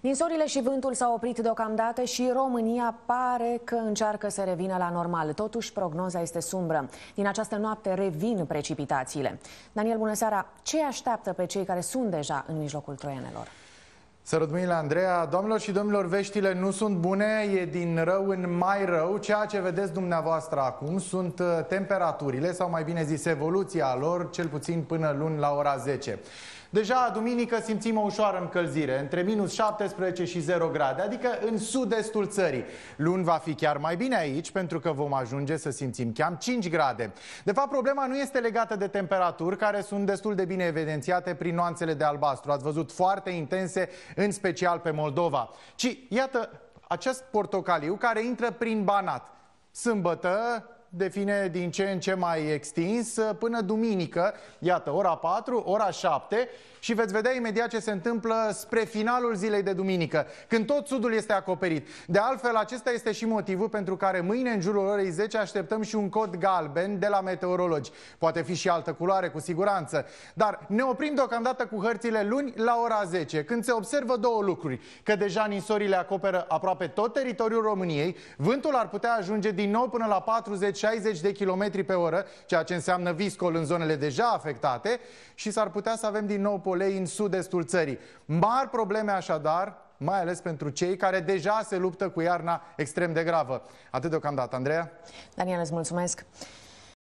Ninsorile și vântul s-au oprit deocamdată și România pare că încearcă să revină la normal. Totuși, prognoza este sumbră. Din această noapte revin precipitațiile. Daniel, bună seara! Ce așteaptă pe cei care sunt deja în mijlocul troienelor? la Andreea, domnilor și domnilor, veștile nu sunt bune, e din rău în mai rău. Ceea ce vedeți dumneavoastră acum sunt uh, temperaturile, sau mai bine zis evoluția lor, cel puțin până luni la ora 10. Deja duminică simțim o ușoară încălzire, între minus 17 și 0 grade, adică în sud-estul țării. Luni va fi chiar mai bine aici, pentru că vom ajunge să simțim chiar 5 grade. De fapt, problema nu este legată de temperaturi, care sunt destul de bine evidențiate prin nuanțele de albastru. Ați văzut foarte intense, în special pe Moldova. Ci, iată, acest portocaliu care intră prin Banat. Sâmbătă, devine din ce în ce mai extins uh, până duminică, iată, ora 4, ora 7 și veți vedea imediat ce se întâmplă spre finalul zilei de duminică, când tot sudul este acoperit. De altfel, acesta este și motivul pentru care mâine, în jurul orei 10, așteptăm și un cod galben de la meteorologi. Poate fi și altă culoare, cu siguranță. Dar ne oprim deocamdată cu hărțile luni la ora 10, când se observă două lucruri. Că deja ninsorile acoperă aproape tot teritoriul României, vântul ar putea ajunge din nou până la 40 60 de km pe oră, ceea ce înseamnă viscol în zonele deja afectate și s-ar putea să avem din nou polei în sud-estul țării. Mari probleme așadar, mai ales pentru cei care deja se luptă cu iarna extrem de gravă. Atât deocamdată, Andreea. Daniel, îți mulțumesc.